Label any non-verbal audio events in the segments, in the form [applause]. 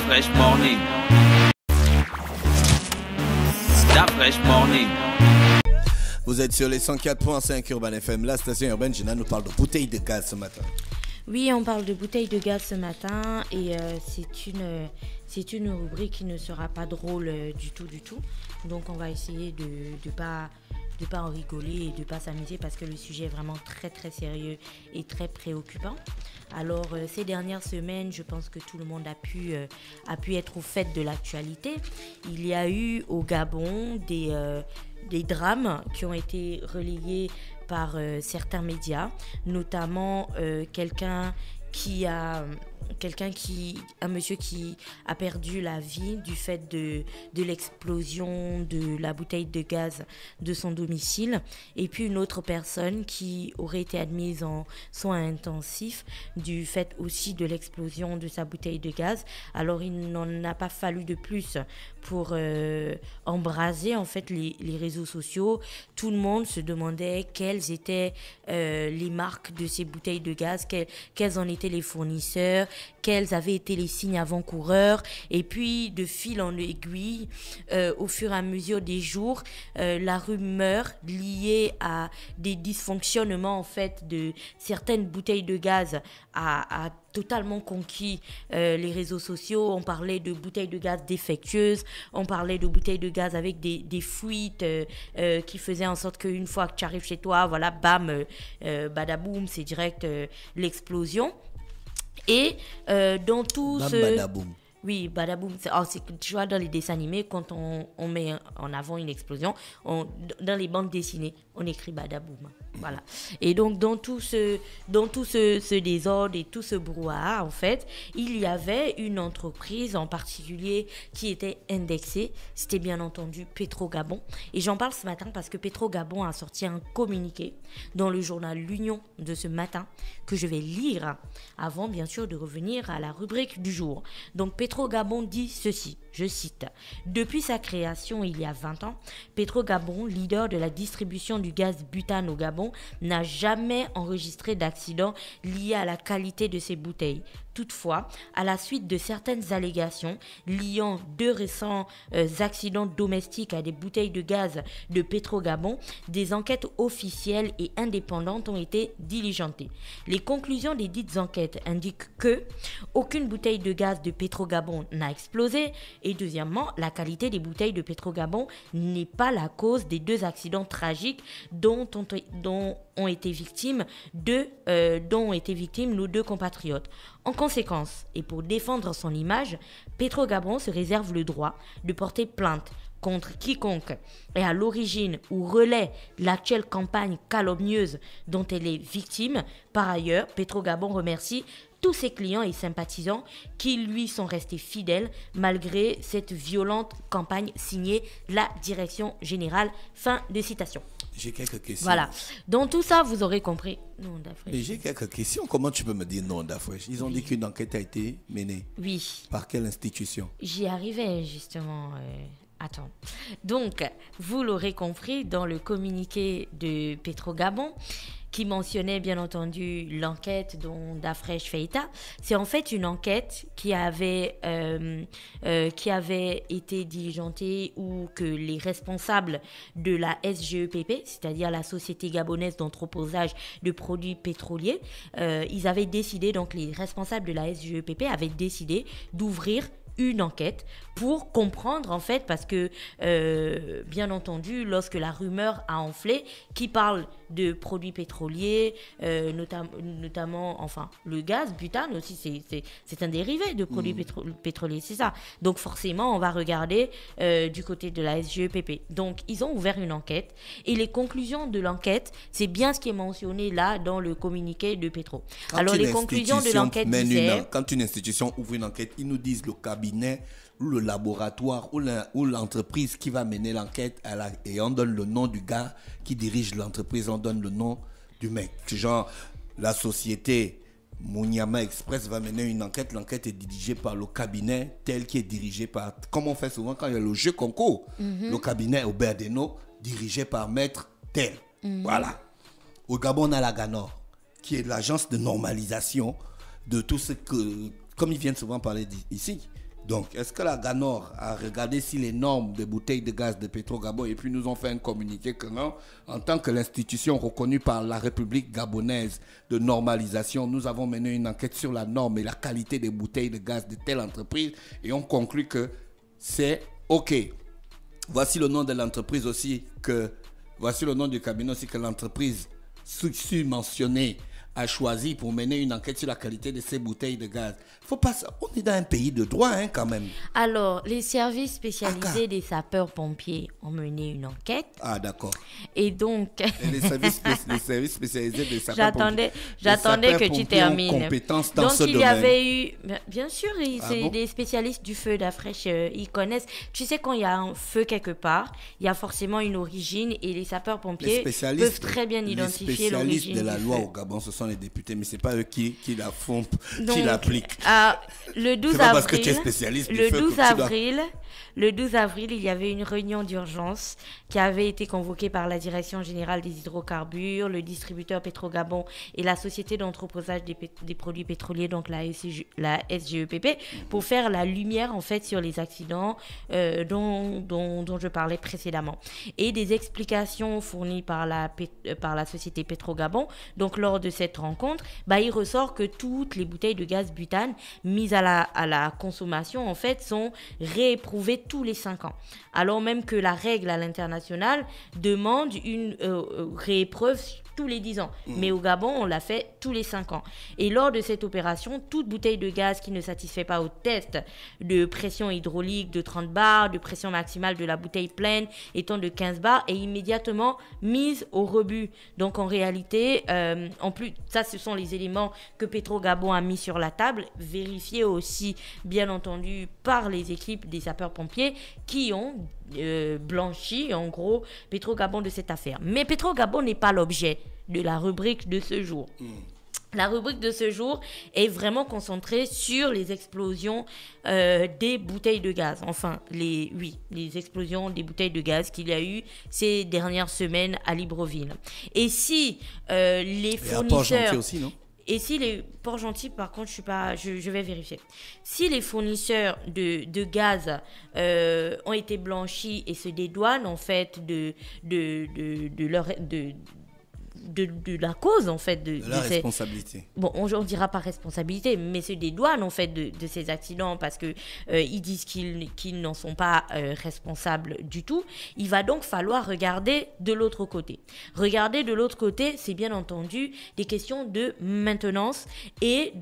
fresh morning. fresh morning. Vous êtes sur les 104.5 Urban FM, la station urbaine. Gina nous parle de bouteilles de gaz ce matin. Oui, on parle de bouteilles de gaz ce matin et euh, c'est une, c'est une rubrique qui ne sera pas drôle euh, du tout, du tout. Donc on va essayer de ne pas de pas en rigoler et de pas s'amuser parce que le sujet est vraiment très très sérieux et très préoccupant. Alors euh, ces dernières semaines, je pense que tout le monde a pu, euh, pu être au fait de l'actualité. Il y a eu au Gabon des, euh, des drames qui ont été relayés par certains médias, notamment quelqu'un qui a quelqu'un qui, un monsieur qui a perdu la vie du fait de, de l'explosion de la bouteille de gaz de son domicile, et puis une autre personne qui aurait été admise en soins intensifs du fait aussi de l'explosion de sa bouteille de gaz. Alors il n'en a pas fallu de plus pour euh, embraser en fait les, les, réseaux sociaux. Tout le monde se demandait quelles étaient euh, les marques de ces bouteilles de gaz, quels en étaient les fournisseurs quels avaient été les signes avant-coureurs. Et puis, de fil en aiguille, euh, au fur et à mesure des jours, euh, la rumeur liée à des dysfonctionnements en fait de certaines bouteilles de gaz a, totalement conquis euh, les réseaux sociaux. On parlait de bouteilles de gaz défectueuses, on parlait de bouteilles de gaz avec des, fuites qui faisaient en sorte qu'une fois que tu arrives chez toi, voilà, bam, badaboum, c'est direct l'explosion. Et euh, dans tout ce. Oui, badaboum. Oh, tu vois, dans les dessins animés, quand on, met en avant une explosion, dans les bandes dessinées, on écrit Badaboum. Hein. Voilà. Et donc, dans tout, ce, dans tout ce, ce, désordre et tout ce brouhaha, en fait, il y avait une entreprise en particulier qui était indexée. C'était bien entendu Petro-Gabon. Et j'en parle ce matin parce que Petro-Gabon a sorti un communiqué dans le journal L'Union de ce matin que je vais lire avant, bien sûr, de revenir à la rubrique du jour. Donc, Petro-Gabon dit ceci. Je cite Depuis sa création il y a 20 ans, Petro-Gabon, leader de la distribution du gaz butane au Gabon n'a jamais enregistré d'accident lié à la qualité de ses bouteilles. Toutefois, à la suite de certaines allégations liant deux récents euh, accidents domestiques à des bouteilles de gaz de Gabon, des enquêtes officielles et indépendantes ont été diligentées. Les conclusions des dites enquêtes indiquent que aucune bouteille de gaz de Gabon n'a explosé et deuxièmement, la qualité des bouteilles de Gabon n'est pas la cause des deux accidents tragiques dont ont, été victimes euh, dont ont victimes nos deux compatriotes. En conséquence, et pour défendre son image, Petro Gabon se réserve le droit de porter plainte contre quiconque est à l'origine ou relais de l'actuelle campagne calomnieuse dont elle est victime. Par ailleurs, Petro Gabon remercie tous ses clients et sympathisants qui lui sont restés fidèles malgré cette violente campagne signée la direction générale. Fin de citation. J'ai quelques questions. Voilà. Dans tout ça, vous aurez compris. Non, j'ai quelques questions. Comment tu peux me dire non, Dafresh Ils ont dit qu'une enquête a été menée. Oui. Par quelle institution J'y arrivais justement. Euh, attends. Donc, vous l'aurez compris, dans le communiqué de Petro Gabon qui mentionnait bien entendu l'enquête dont Dafresh Feita, C'est en fait une enquête qui avait, euh, euh, qui avait été diligentée ou que les responsables de la SGEPP, c'est-à-dire la Société gabonaise d'entreposage de produits pétroliers, euh, ils avaient décidé, donc les responsables de la SGEPP avaient décidé d'ouvrir une enquête pour comprendre en fait parce que euh, bien entendu lorsque la rumeur a enflé qui parle de produits pétroliers euh, notamment enfin le gaz butane aussi c'est un dérivé de produits mm. pétroliers c'est ça donc forcément on va regarder euh, du côté de la SGEPP donc ils ont ouvert une enquête et les conclusions de l'enquête c'est bien ce qui est mentionné là dans le communiqué de Petro alors les conclusions de l'enquête quand une institution ouvre une enquête ils nous disent le cas ou le laboratoire ou l'entreprise qui va mener l'enquête et on donne le nom du gars qui dirige l'entreprise, on donne le nom du mec. Genre, la société Mouniama Express va mener une enquête. L'enquête est dirigée par le cabinet tel qui est dirigé par, comme on fait souvent quand il y a le jeu concours, mhm. le cabinet au Berdeno dirigé par maître tel. Mhm. Voilà. Au Gabon, on a la GANOR, qui est l'agence de normalisation de tout ce que, comme ils viennent souvent parler ici, donc, est-ce que la GANOR a regardé si les normes des bouteilles de gaz de Pétro-Gabon et puis nous ont fait un communiqué que non, en tant que l'institution reconnue par la République gabonaise de normalisation, nous avons mené une enquête sur la norme et la qualité des bouteilles de gaz de telle entreprise et on conclut que c'est OK. Voici le nom de l'entreprise aussi que, voici le nom du cabinet aussi que l'entreprise sous-mentionnée a choisi pour mener une enquête sur la qualité de ces bouteilles de gaz. Faut pas, on est dans un pays de droit hein, quand même. Alors, les services spécialisés ah, des sapeurs-pompiers ont mené une enquête. Ah, d'accord. Et donc. les, services, spécialisés des sapeurs-pompiers. J'attendais que tu termines. dans donc, ce il y avait eu. Bien sûr, ils, ah des spécialistes du feu de la fraîche. Euh, ils connaissent. Tu sais, quand il y a un feu quelque part, il y a forcément une origine et les sapeurs-pompiers peuvent très bien identifier l'origine. Les spécialistes de la loi au Gabon ce sont les députés, mais ce n'est pas eux qui, qui la font, qui l'appliquent. Euh, le 12 avril, parce que tu es spécialiste le 12 avril, le 12 avril, il y avait une réunion d'urgence qui avait été convoquée par la Direction générale des hydrocarbures, le distributeur Pétrogabon et la Société d'entreposage des, produits pétroliers, donc la, la, SGEPP, pour faire la lumière en fait sur les accidents euh, dont, je parlais précédemment. Et des explications fournies par la, euh, par la Société Pétrogabon, donc lors de cette rencontre, bah, il ressort que toutes les bouteilles de gaz butane mises à la, à la consommation en fait sont rééprouvées tous les 5 ans. Alors même que la règle à l'international demande une euh, euh, réépreuve tous les 10 ans. Mmh. Mais au Gabon, on l'a fait tous les 5 ans. Et lors de cette opération, toute bouteille de gaz qui ne satisfait pas au test de pression hydraulique de 30 bars, de pression maximale de la bouteille pleine étant de 15 bars, est immédiatement mise au rebut. Donc en réalité, euh, en plus, ça ce sont les éléments que Petro Gabon a mis sur la table, vérifiés aussi bien entendu par les équipes des sapeurs pompiers qui ont euh, blanchi en gros Petro-Gabon de cette affaire. Mais Petro-Gabon n'est pas l'objet de la rubrique de ce jour. Mm. La rubrique de ce jour est vraiment concentrée sur les explosions euh, des bouteilles de gaz. Enfin, les, oui, les explosions des bouteilles de gaz qu'il y a eu ces dernières semaines à Libreville. Et si euh, les fournisseurs... Et si les port gentil, par contre, je suis pas, je, vais vérifier. Si les fournisseurs de, gaz euh, ont été blanchis et se dédouanent en fait de de, de, de leur de, de, la cause, en fait. De, la responsabilité. Bon, on ne dira pas responsabilité, mais c'est des douanes, en fait, de, ces accidents parce qu'ils euh, ils disent qu'ils n'en sont pas euh, responsables du tout. Il va donc falloir regarder de l'autre côté. Regarder de l'autre côté, c'est bien entendu des questions de maintenance et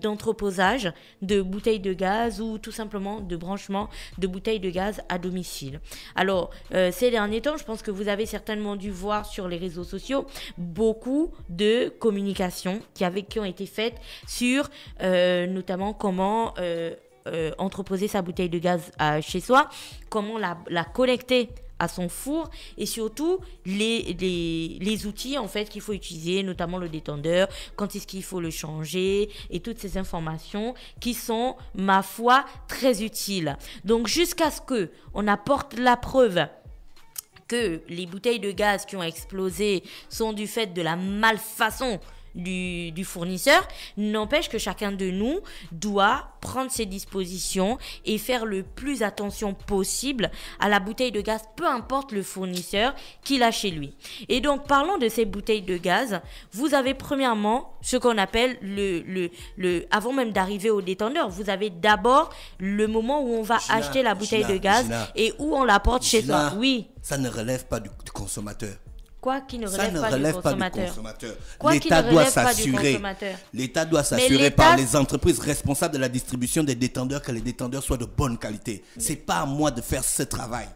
d'entreposage de, bouteilles de gaz ou tout simplement de branchement de bouteilles de gaz à domicile. Alors, euh, ces derniers temps, je pense que vous avez certainement dû voir sur les réseaux sociaux beaucoup de communications qui, avaient, qui ont été faites sur euh, notamment comment euh, euh, entreposer sa bouteille de gaz chez soi, comment la, la connecter à son four et surtout les, les, outils en fait qu'il faut utiliser, notamment le détendeur, quand est-ce qu'il faut le changer et toutes ces informations qui sont, ma foi, très utiles. Donc jusqu'à ce que on apporte la preuve les bouteilles de gaz qui ont explosé sont du fait de la malfaçon du, fournisseur. N'empêche que chacun de nous doit prendre ses dispositions et faire le plus attention possible à la bouteille de gaz, peu importe le fournisseur qu'il a chez lui. Et donc, parlons de ces bouteilles de gaz. Vous avez premièrement ce qu'on appelle le, le, le, avant même d'arriver au détendeur, vous avez d'abord le moment où on va acheter la bouteille de gaz et où on la porte chez soi. Oui. Ça ne relève pas du consommateur. Quoi qui ne relève, ça pas, relève consommateur. L'État doit s'assurer. L'État doit s'assurer par les entreprises responsables de la distribution des détendeurs que les détendeurs soient de bonne qualité. C'est pas à moi de faire ce travail.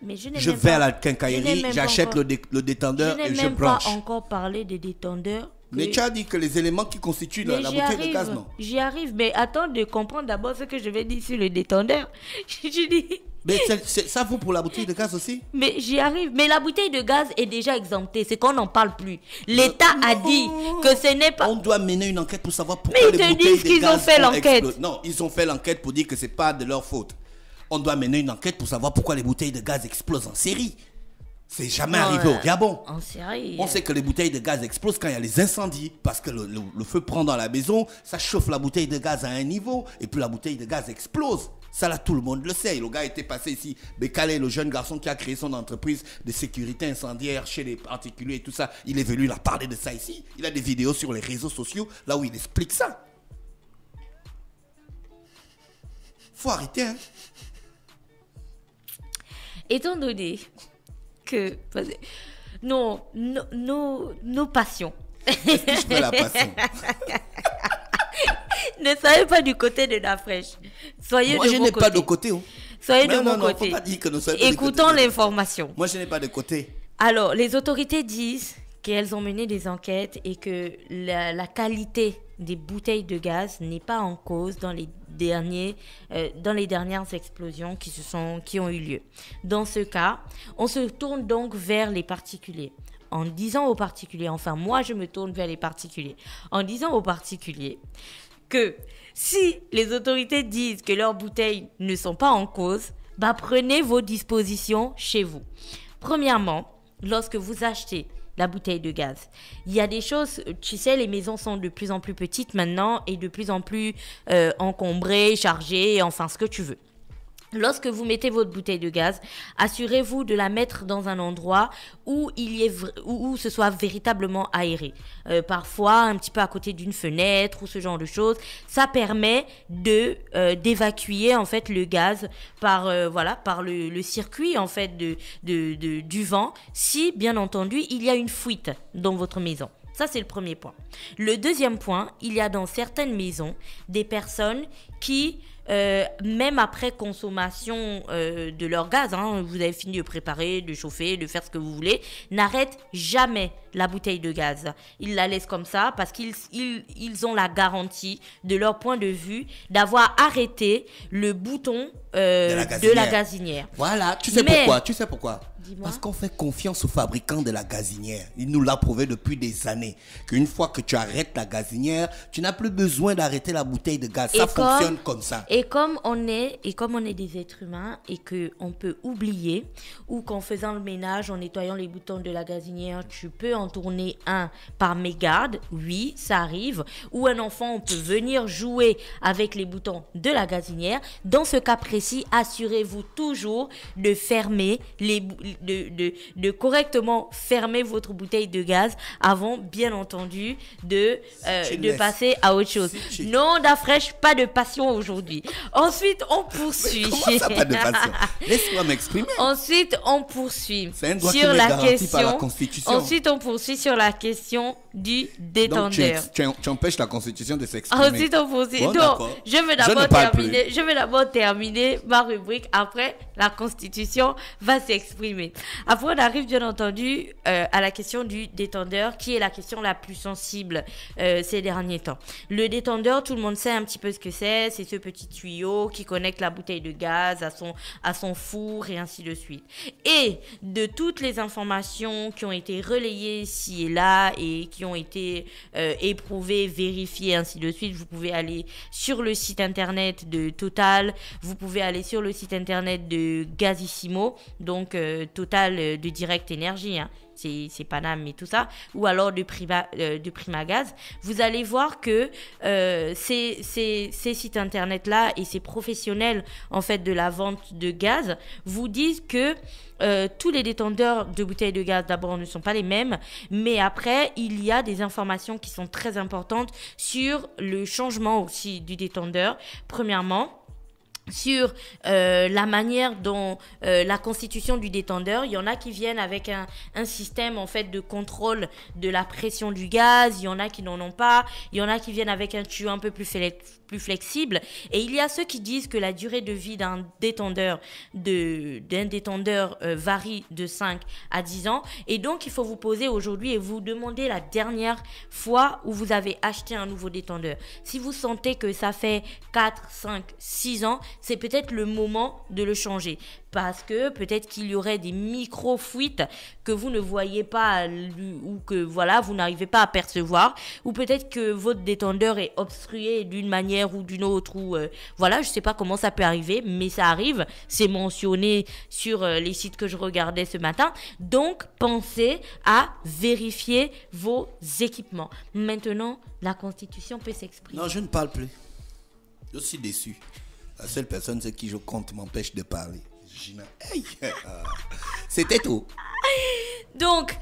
Mais je, vais à la quincaillerie, j'achète le, détendeur et je branche. n'ai même pas encore parlé des détendeurs mais tu as dit que les éléments qui constituent la, bouteille de gaz, non J'y arrive, mais attends de comprendre d'abord ce que je vais dire sur le détendeur. [laughs] je dis, mais ça vaut pour la bouteille de gaz aussi Mais j'y arrive. Mais la bouteille de gaz est déjà exemptée. C'est qu'on n'en parle plus. L'État a dit que ce n'est pas. On doit mener une enquête pour savoir pourquoi mais ils les te disent qu'ils ont fait l'enquête. Non, ils ont fait l'enquête pour dire que c'est pas de leur faute. On doit mener une enquête pour savoir pourquoi les bouteilles de gaz explosent en série C'est jamais arrivé au Gabon. En série On sait que les bouteilles de gaz explosent quand il y a les incendies. Parce que le feu prend dans la maison, ça chauffe la bouteille de gaz à un niveau, et puis la bouteille de gaz explose. Ça, là, tout le monde le sait. Le gars était passé ici de le jeune garçon qui a créé son entreprise de sécurité incendiaire chez les particuliers et tout ça. Il est venu, là parler de ça ici. Il a des vidéos sur les réseaux sociaux, là où il explique ça. Faut arrêter, hein. Étant donné que Non, nos, passions. je la passion [laughs] ne soyez pas du côté de la fraîche. Soyez Moi, je n'ai pas de côté. Hein. Soyez de mon côté. Écoutons l'information. Moi, je n'ai pas de côté. Alors, les autorités disent qu'elles ont mené des enquêtes et que la, qualité des bouteilles de gaz n'est pas en cause dans les, derniers, euh, dans les dernières explosions qui, se sont, qui ont eu lieu. Dans ce cas, on se tourne donc vers les particuliers. En disant aux particuliers, enfin moi je me tourne vers les particuliers, en disant aux particuliers, que si les autorités disent que leurs bouteilles ne sont pas en cause, bah prenez vos dispositions chez vous. Premièrement, lorsque vous achetez la bouteille de gaz. Il y a des choses, tu sais, les maisons sont de plus en plus petites maintenant et de plus en plus euh, encombrées, chargées, enfin ce que tu veux. Lorsque vous mettez votre bouteille de gaz, assurez-vous de la mettre dans un endroit où il y où, ce soit véritablement aéré. Euh, parfois, un petit peu à côté d'une fenêtre ou ce genre de choses, ça permet de euh, d'évacuer en fait le gaz par euh, voilà par le, circuit en fait de du vent. Si bien entendu il y a une fuite dans votre maison. Ça, c'est le premier point. Le deuxième point, il y a dans certaines maisons des personnes qui euh, même après consommation euh, de leur gaz, hein, vous avez fini de préparer, de chauffer, de faire ce que vous voulez, N'arrête jamais la bouteille de gaz. Ils la laissent comme ça parce qu'ils ils, ont la garantie de leur point de vue d'avoir arrêté le bouton euh, de, la gazinière. Voilà, tu sais pourquoi, tu sais pourquoi. Parce qu'on fait confiance aux fabricants de la gazinière. Il nous l'a prouvé depuis des années. Qu'une fois que tu arrêtes la gazinière, tu n'as plus besoin d'arrêter la bouteille de gaz. ça fonctionne comme ça. Et comme on est, et comme on est des êtres humains et que on peut oublier, ou qu'en faisant le ménage, en nettoyant les boutons de la gazinière, tu peux en tourner un par mégarde. Oui, ça arrive. Ou un enfant, on peut venir jouer avec les boutons de la gazinière. Dans ce cas précis, assurez-vous toujours de fermer les, de, correctement fermer votre bouteille de gaz avant, bien entendu, de, euh, de passer à autre chose. Non, pas de passion aujourd'hui. Ensuite, on [laughs] poursuit. [laughs] Laisse-moi m'exprimer. Ensuite, on poursuit sur la question. Ensuite, on poursuit sur la question du détendeur. tu, empêches la constitution de s'exprimer. Ah, Ensuite, on je vais d'abord terminer, je terminer ma rubrique. Après, la constitution va s'exprimer. Après, on arrive bien entendu euh, à la question du détendeur, qui est la question la plus sensible euh, ces derniers temps. Le détendeur, tout le monde sait un petit peu ce que c'est. C'est ce petit tuyau qui connecte la bouteille de gaz à son, à son four et ainsi de suite. Et de toutes les informations qui ont été relayées ici et là et qui ont été euh, éprouvés, vérifiés, ainsi de suite. Vous pouvez aller sur le site internet de Total, vous pouvez aller sur le site internet de Gazissimo, donc euh, Total euh, de Direct Énergie. Hein c'est Paname et tout ça, ou alors de euh, prima vous allez voir que euh, ces, sites internet-là et ces professionnels en fait de la vente de gaz vous disent que euh, tous les détendeurs de bouteilles de gaz d'abord ne sont pas les mêmes, mais après il y a des informations qui sont très importantes sur le changement aussi du détendeur, premièrement sur euh, la manière dont euh, la constitution du détendeur, il y en a qui viennent avec un, un, système en fait de contrôle de la pression du gaz, il y en a qui n'en ont pas, il y en a qui viennent avec un tuyau un peu plus, plus flexible, et il y a ceux qui disent que la durée de vie d'un détendeur de d'un détendeur euh, varie de 5 à 10 ans, et donc il faut vous poser aujourd'hui et vous demander la dernière fois où vous avez acheté un nouveau détendeur. Si vous sentez que ça fait 4, 5, 6 ans, c'est peut-être le moment de le changer. Parce que peut-être qu'il y aurait des micro-fuites que vous ne voyez pas ou que voilà, vous n'arrivez pas à percevoir. Ou peut-être que votre détendeur est obstrué d'une manière ou d'une autre. Ou euh, voilà, je sais pas comment ça peut arriver, mais ça arrive. C'est mentionné sur euh, les sites que je regardais ce matin. Donc, pensez à vérifier vos équipements. Maintenant, la Constitution peut s'exprimer. Non, je ne parle plus. Je suis déçu. La seule personne, c'est qui je compte m'empêche de parler. [laughs] Ah. C'était tout. Donc,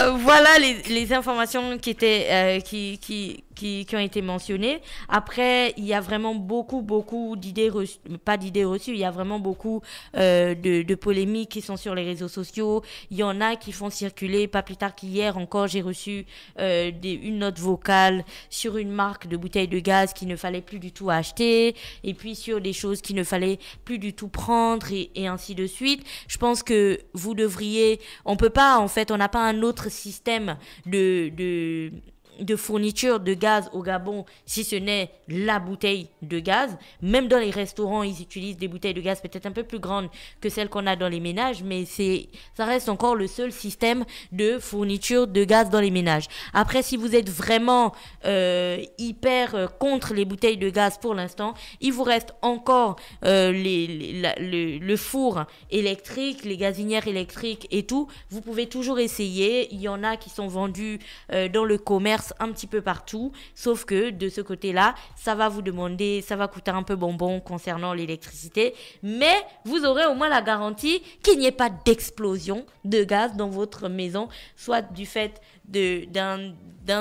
euh, voilà les, informations qui, étaient, euh, qui, qui, qui, qui, ont été mentionnées. Après, il y a vraiment beaucoup, beaucoup d'idées reçues, pas d'idées reçues, il y a vraiment beaucoup euh, de, polémiques qui sont sur les réseaux sociaux. Il y en a qui font circuler, pas plus tard qu'hier encore, j'ai reçu des, une note vocale sur une marque de bouteille de gaz qu'il ne fallait plus du tout acheter, et puis sur des choses qu'il ne fallait plus du tout prendre, et, et ainsi de suite. Je pense que vous devriez on peut pas en fait on n'a pas un autre système de, de de fourniture de gaz au Gabon, si ce n'est la bouteille de gaz. Même dans les restaurants, ils utilisent des bouteilles de gaz peut-être un peu plus grandes que celles qu'on a dans les ménages, mais ça reste encore le seul système de fourniture de gaz dans les ménages. Après, si vous êtes vraiment euh, hyper euh, contre les bouteilles de gaz pour l'instant, il vous reste encore euh, le, le four électrique, les gazinières électriques et tout. Vous pouvez toujours essayer. Il y en a qui sont vendus dans le commerce un petit peu partout, sauf que de ce côté-là, ça va vous demander, ça va coûter un peu bonbon concernant l'électricité, mais vous aurez au moins la garantie qu'il n'y ait pas d'explosion de gaz dans votre maison, soit du fait d'un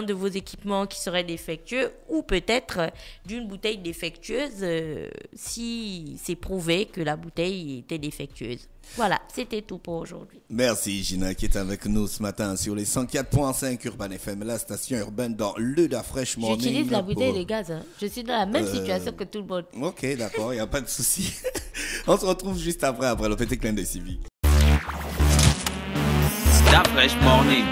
de, vos équipements qui serait défectueux ou peut-être d'une bouteille défectueuse euh, si c'est prouvé que la bouteille était défectueuse. Voilà, c'était tout pour aujourd'hui. Merci Gina qui est avec nous ce matin sur les 104.5 Urban FM, la station urbaine dans le Fresh Morning. J'utilise la bouteille et de gaz. Hein. Je suis dans la même euh, situation que tout le monde. Ok, d'accord, il n'y a pas de souci. [laughs] On se retrouve juste après, après le petit clin des civils. Morning.